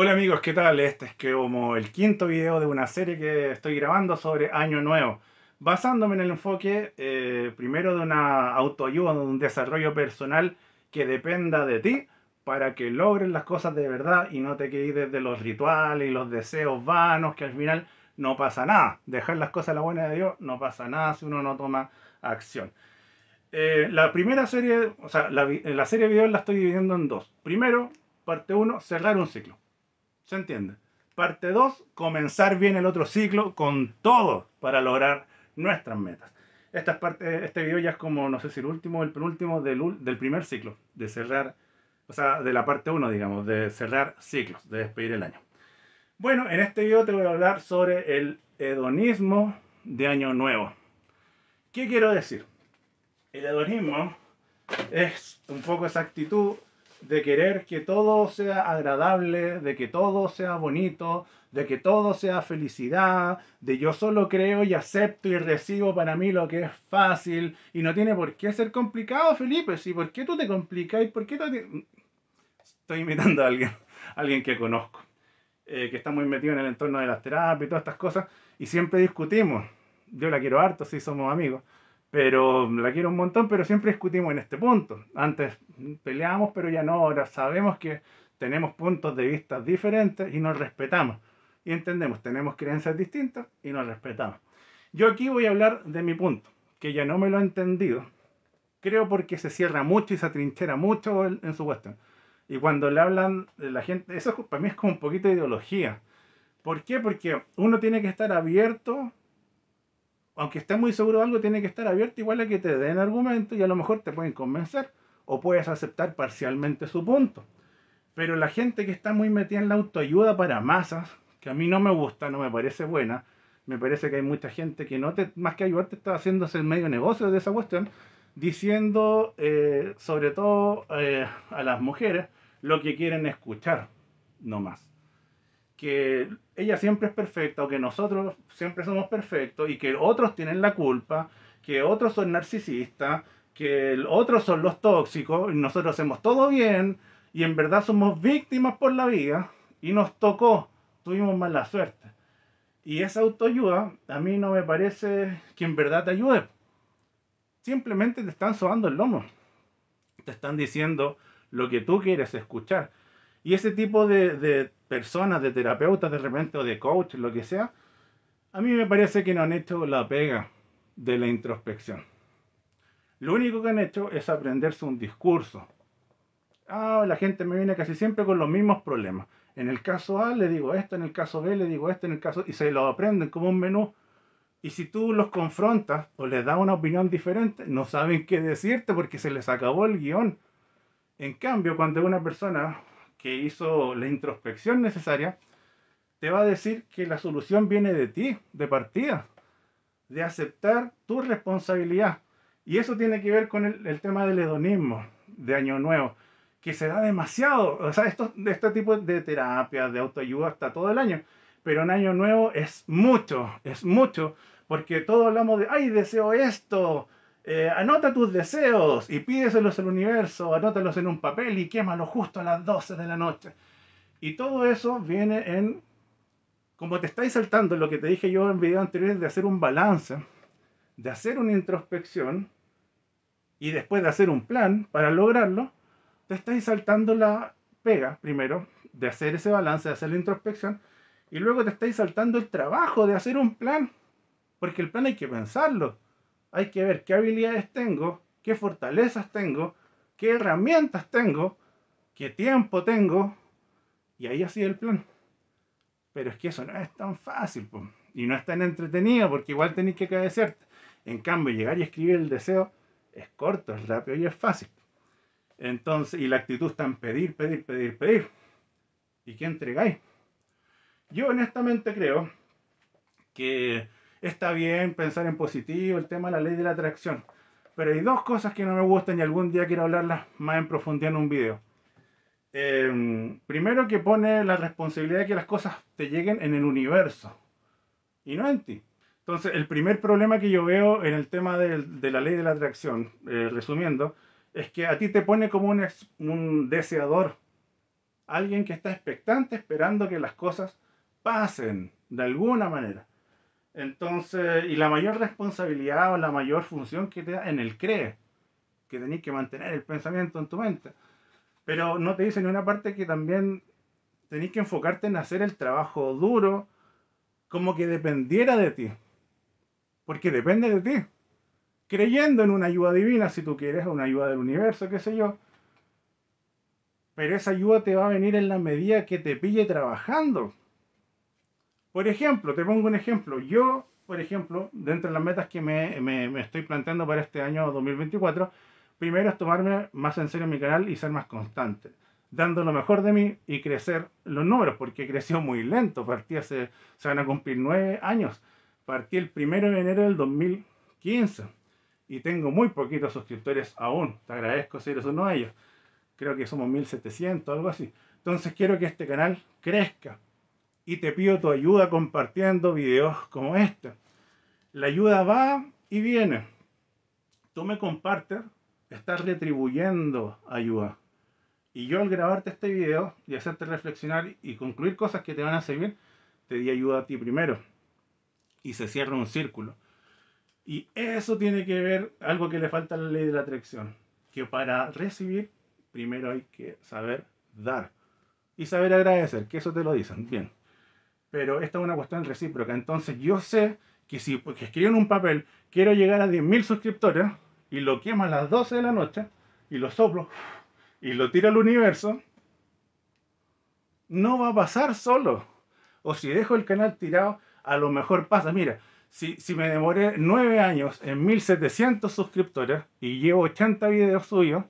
Hola amigos, ¿qué tal? Este es como el quinto video de una serie que estoy grabando sobre Año Nuevo, basándome en el enfoque eh, primero de una autoayuda, de un desarrollo personal que dependa de ti para que logres las cosas de verdad y no te quedes desde los rituales y los deseos vanos que al final no pasa nada. Dejar las cosas a la buena de Dios no pasa nada si uno no toma acción. Eh, la primera serie, o sea, la, serie de videos la estoy dividiendo en dos. Primero, parte 1, cerrar un ciclo. ¿Se entiende? Parte 2, comenzar bien el otro ciclo con todo para lograr nuestras metas. Esta parte, este video ya es como, no sé si el último o el penúltimo del, del primer ciclo, de cerrar, o sea, de la parte 1, digamos, de cerrar ciclos, de despedir el año. Bueno, en este video te voy a hablar sobre el hedonismo de Año Nuevo. ¿Qué quiero decir? El hedonismo es un poco esa actitud de querer que todo sea agradable, de que todo sea bonito, de que todo sea felicidad, de yo solo creo y acepto y recibo para mí lo que es fácil y no tiene por qué ser complicado, Felipe. y por qué tú te complicas y por qué te... estoy imitando a alguien, alguien que conozco, eh, que está muy metido en el entorno de las terapias y todas estas cosas y siempre discutimos. Yo la quiero harto, si somos amigos pero la quiero un montón, pero siempre discutimos en este punto. Antes peleábamos, pero ya no, ahora sabemos que tenemos puntos de vista diferentes y nos respetamos. Y entendemos, tenemos creencias distintas y nos respetamos. Yo aquí voy a hablar de mi punto, que ya no me lo he entendido. Creo porque se cierra mucho y se atrinchera mucho en su cuestión. Y cuando le hablan de la gente, eso para mí es como un poquito de ideología. ¿Por qué? Porque uno tiene que estar abierto aunque estés muy seguro de algo, tiene que estar abierto igual a que te den argumentos y a lo mejor te pueden convencer o puedes aceptar parcialmente su punto. Pero la gente que está muy metida en la autoayuda para masas, que a mí no me gusta, no me parece buena, me parece que hay mucha gente que no te, más que ayudarte está haciéndose el medio negocio de esa cuestión, diciendo eh, sobre todo eh, a las mujeres lo que quieren escuchar, no más que ella siempre es perfecta o que nosotros siempre somos perfectos y que otros tienen la culpa, que otros son narcisistas, que otros son los tóxicos y nosotros hacemos todo bien y en verdad somos víctimas por la vida y nos tocó, tuvimos mala suerte. Y esa autoayuda a mí no me parece que en verdad te ayude. Simplemente te están sobando el lomo. Te están diciendo lo que tú quieres escuchar. Y ese tipo de personas, de terapeutas de repente o de coach, lo que sea, a mí me parece que no han hecho la pega de la introspección. Lo único que han hecho es aprenderse un discurso. Ah, la gente me viene casi siempre con los mismos problemas. En el caso A le digo esto, en el caso B le digo esto, en el caso... Y se lo aprenden como un menú. Y si tú los confrontas o les das una opinión diferente, no saben qué decirte porque se les acabó el guión. En cambio, cuando una persona que hizo la introspección necesaria, te va a decir que la solución viene de ti, de partida, de aceptar tu responsabilidad. Y eso tiene que ver con el, tema del hedonismo de Año Nuevo, que se da demasiado. O sea, este tipo de terapias, de autoayuda, hasta todo el año. Pero en Año Nuevo es mucho, es mucho, porque todos hablamos de, ay, deseo esto, eh, anota tus deseos y pídeselos al universo, anótalos en un papel y quémalos justo a las 12 de la noche. Y todo eso viene en, como te estáis saltando lo que te dije yo en video anterior de hacer un balance, de hacer una introspección y después de hacer un plan para lograrlo, te estáis saltando la pega primero de hacer ese balance, de hacer la introspección y luego te estáis saltando el trabajo de hacer un plan, porque el plan hay que pensarlo hay que ver qué habilidades tengo, qué fortalezas tengo, qué herramientas tengo, qué tiempo tengo, y ahí así el plan. Pero es que eso no es tan fácil, y no es tan entretenido, porque igual tenéis que agradecerte En cambio, llegar y escribir el deseo es corto, es rápido y es fácil. Entonces, y la actitud está en pedir, pedir, pedir, pedir. ¿Y qué entregáis? Yo honestamente creo que está bien pensar en positivo, el tema de la ley de la atracción. Pero hay dos cosas que no me gustan y algún día quiero hablarlas más en profundidad en un video. Em, primero que pone la responsabilidad de que las cosas te lleguen en el universo y no en ti. Entonces, el primer problema que yo veo en el tema de, la ley de la atracción, eh, resumiendo, es que a ti te pone como un deseador, alguien que está expectante esperando que las cosas pasen de alguna manera. Entonces, y la mayor responsabilidad o la mayor función que te da en el CREE, que tenéis que mantener el pensamiento en tu mente. Pero no te dice en una parte que también tenéis que enfocarte en hacer el trabajo duro, como que dependiera de ti. Porque depende de ti. Creyendo en una ayuda divina, si tú quieres, una ayuda del universo, qué sé yo. Pero esa ayuda te va a venir en la medida que te pille trabajando. Por ejemplo, te pongo un ejemplo. Yo, por ejemplo, dentro de las metas que me, estoy planteando para este año 2024, primero es tomarme más en serio mi canal y ser más constante, dando lo mejor de mí y crecer los números, porque creció muy lento. Partí hace, se van a cumplir nueve años. Partí el primero de enero del 2015 y tengo muy poquitos suscriptores aún. Te agradezco si eres uno de ellos. Creo que somos 1700, algo así. Entonces quiero que este canal crezca y te pido tu ayuda compartiendo videos como este. La ayuda va y viene. Tú me compartes, estás retribuyendo ayuda. Y yo al grabarte este video y hacerte reflexionar y concluir cosas que te van a servir, te di ayuda a ti primero. Y se cierra un círculo. Y eso tiene que ver algo que le falta a la ley de la atracción. Que para recibir, primero hay que saber dar. Y saber agradecer, que eso te lo dicen. Bien pero esta es una cuestión recíproca. Entonces yo sé que si escribo en un papel, quiero llegar a 10.000 suscriptores y lo quemo a las 12 de la noche y lo soplo y lo tiro al universo, no va a pasar solo. O si dejo el canal tirado, a lo mejor pasa. Mira, si, me demoré 9 años en 1700 suscriptores y llevo 80 videos suyos,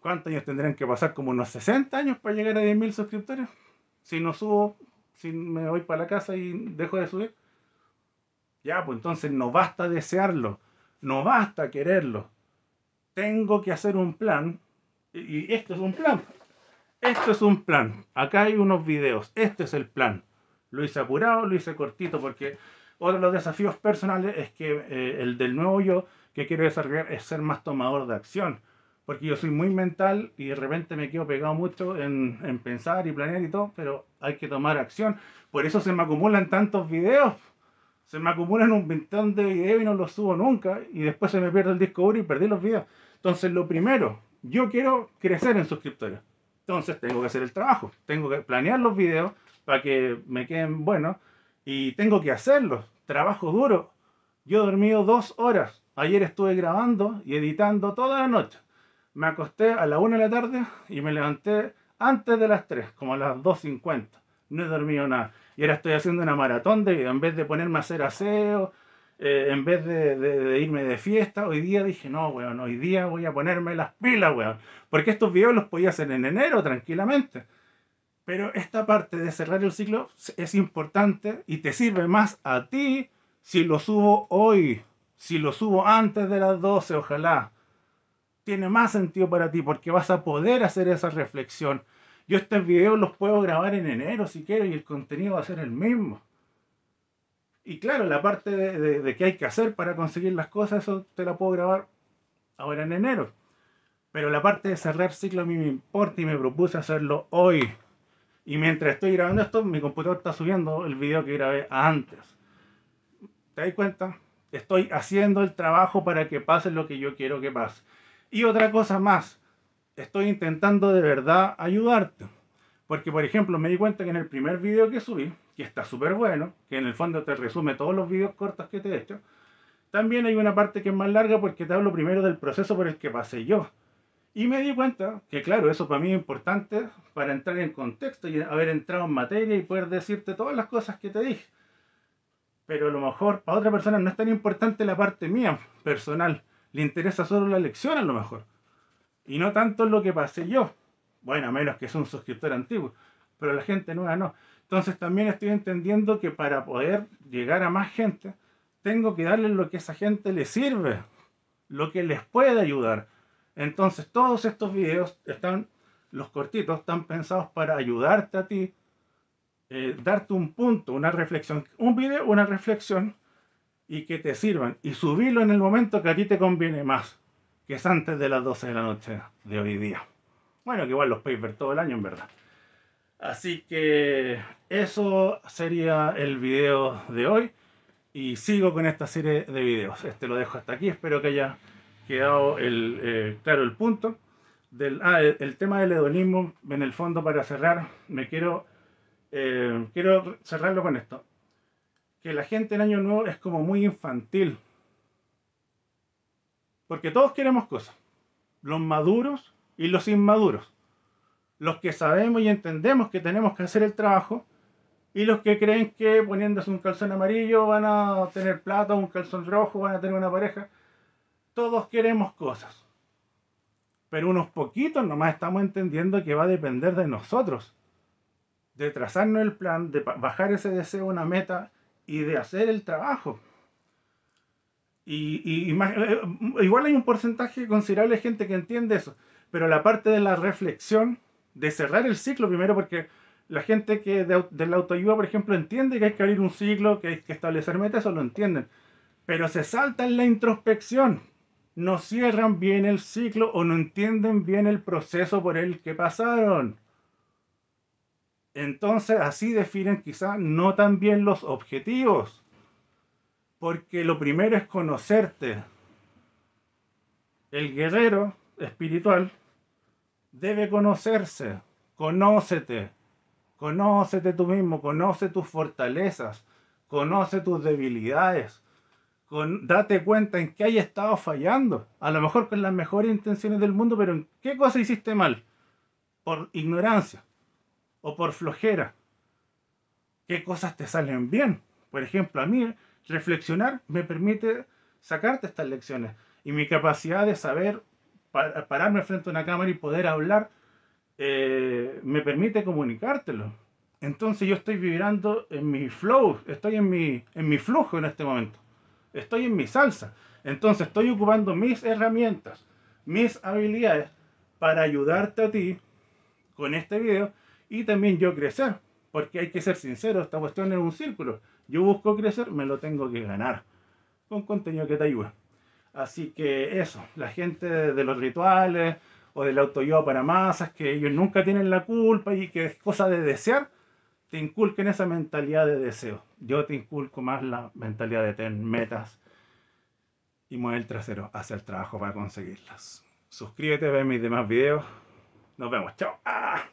¿cuántos años tendrán que pasar? ¿Como unos 60 años para llegar a 10.000 suscriptores? Si no subo si me voy para la casa y dejo de subir. Ya, pues entonces no basta desearlo, no basta quererlo. Tengo que hacer un plan. Y, esto es un plan. Esto es un plan. Acá hay unos videos. Este es el plan. Lo hice apurado, lo hice cortito porque otro de los desafíos personales es que eh, el del nuevo yo que quiero desarrollar es ser más tomador de acción. Porque yo soy muy mental y de repente me quedo pegado mucho en, en pensar y planear y todo, pero hay que tomar acción. Por eso se me acumulan tantos videos. Se me acumulan un montón de videos y no los subo nunca. Y después se me pierde el disco duro y perdí los videos. Entonces, lo primero, yo quiero crecer en suscriptores. Entonces, tengo que hacer el trabajo. Tengo que planear los videos para que me queden buenos. Y tengo que hacerlos. Trabajo duro. Yo he dormido dos horas. Ayer estuve grabando y editando toda la noche. Me acosté a la una de la tarde y me levanté antes de las 3, como a las 2.50. No he dormido nada. Y ahora estoy haciendo una maratón de En vez de ponerme a hacer aseo, eh, en vez de, de, irme de fiesta, hoy día dije, no, weón, hoy día voy a ponerme las pilas, weón. Porque estos videos los podía hacer en enero tranquilamente. Pero esta parte de cerrar el ciclo es importante y te sirve más a ti si lo subo hoy, si lo subo antes de las 12, ojalá tiene más sentido para ti porque vas a poder hacer esa reflexión. Yo estos videos los puedo grabar en enero si quiero y el contenido va a ser el mismo. Y claro, la parte de, de, qué hay que hacer para conseguir las cosas, eso te la puedo grabar ahora en enero. Pero la parte de cerrar ciclo a mí me importa y me propuse hacerlo hoy. Y mientras estoy grabando esto, mi computador está subiendo el video que grabé antes. ¿Te das cuenta? Estoy haciendo el trabajo para que pase lo que yo quiero que pase. Y otra cosa más, estoy intentando de verdad ayudarte. Porque, por ejemplo, me di cuenta que en el primer video que subí, que está súper bueno, que en el fondo te resume todos los videos cortos que te he hecho, también hay una parte que es más larga porque te hablo primero del proceso por el que pasé yo. Y me di cuenta que, claro, eso para mí es importante para entrar en contexto y haber entrado en materia y poder decirte todas las cosas que te dije. Pero a lo mejor para otra persona no es tan importante la parte mía, personal le interesa solo la lección a lo mejor. Y no tanto lo que pasé yo. Bueno, a menos que es un suscriptor antiguo. Pero la gente nueva no. Entonces también estoy entendiendo que para poder llegar a más gente, tengo que darle lo que esa gente le sirve. Lo que les puede ayudar. Entonces todos estos videos están, los cortitos, están pensados para ayudarte a ti. Eh, darte un punto, una reflexión. Un video, una reflexión y que te sirvan y subirlo en el momento que a ti te conviene más, que es antes de las 12 de la noche de hoy día. Bueno, que igual los papers todo el año en verdad. Así que eso sería el video de hoy y sigo con esta serie de videos. Este lo dejo hasta aquí, espero que haya quedado el, eh, claro el punto. Del, ah, el, tema del hedonismo, en el fondo para cerrar, me quiero, eh, quiero cerrarlo con esto que la gente en Año Nuevo es como muy infantil. Porque todos queremos cosas. Los maduros y los inmaduros. Los que sabemos y entendemos que tenemos que hacer el trabajo. Y los que creen que poniéndose un calzón amarillo van a tener plata, un calzón rojo, van a tener una pareja. Todos queremos cosas. Pero unos poquitos nomás estamos entendiendo que va a depender de nosotros. De trazarnos el plan, de bajar ese deseo a una meta y de hacer el trabajo. Y, eh, eh, igual hay un porcentaje considerable de gente que entiende eso, pero la parte de la reflexión, de cerrar el ciclo primero, porque la gente que de, la autoayuda, por ejemplo, entiende que hay que abrir un ciclo, que hay que establecer metas, eso lo entienden, pero se salta en la introspección, no cierran bien el ciclo o no entienden bien el proceso por el que pasaron. Entonces así definen quizás no tan bien los objetivos, porque lo primero es conocerte. El guerrero espiritual debe conocerse, conócete, conócete tú mismo, conoce tus fortalezas, conoce tus debilidades, con, date cuenta en qué hay estado fallando, a lo mejor con las mejores intenciones del mundo, pero en qué cosa hiciste mal, por ignorancia por flojera. ¿Qué cosas te salen bien? Por ejemplo, a mí reflexionar me permite sacarte estas lecciones y mi capacidad de saber pararme frente a una cámara y poder hablar eh, me permite comunicártelo. Entonces yo estoy vibrando en mi flow, estoy en mi, en mi flujo en este momento, estoy en mi salsa. Entonces estoy ocupando mis herramientas, mis habilidades para ayudarte a ti con este video y también yo crecer, porque hay que ser sincero, esta cuestión es un círculo. Yo busco crecer, me lo tengo que ganar con contenido que te ayude. Así que eso, la gente de los rituales o del auto-yo para masas, que ellos nunca tienen la culpa y que es cosa de desear, te inculquen esa mentalidad de deseo. Yo te inculco más la mentalidad de tener metas y mover el trasero hacia el trabajo para conseguirlas. Suscríbete, ve mis demás videos. Nos vemos, chao. Ah.